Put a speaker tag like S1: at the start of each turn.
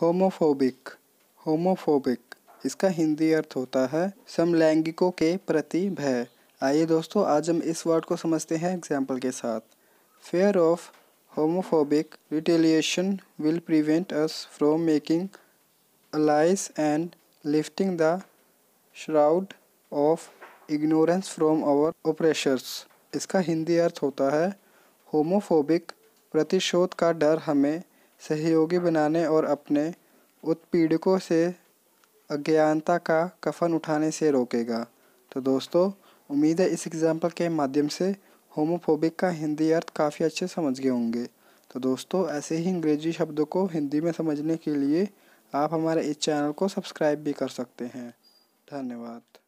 S1: homophobic homophobic इसका हिंदी अर्थ होता है समलैंगिकों के प्रति भय आइए दोस्तों आज हम इस वर्ड को समझते हैं एग्जाम्पल के साथ fear of homophobic retaliation will prevent us from making allies and lifting the shroud of ignorance from our oppressors इसका हिंदी अर्थ होता है होमोफोबिक प्रतिशोध का डर हमें सहयोगी बनाने और अपने उत्पीड़कों से अज्ञानता का कफन उठाने से रोकेगा तो दोस्तों उम्मीद है इस एग्ज़ाम्पल के माध्यम से होमोफोबिक का हिंदी अर्थ काफ़ी अच्छे समझ गए होंगे तो दोस्तों ऐसे ही अंग्रेजी शब्दों को हिंदी में समझने के लिए आप हमारे इस चैनल को सब्सक्राइब भी कर सकते हैं धन्यवाद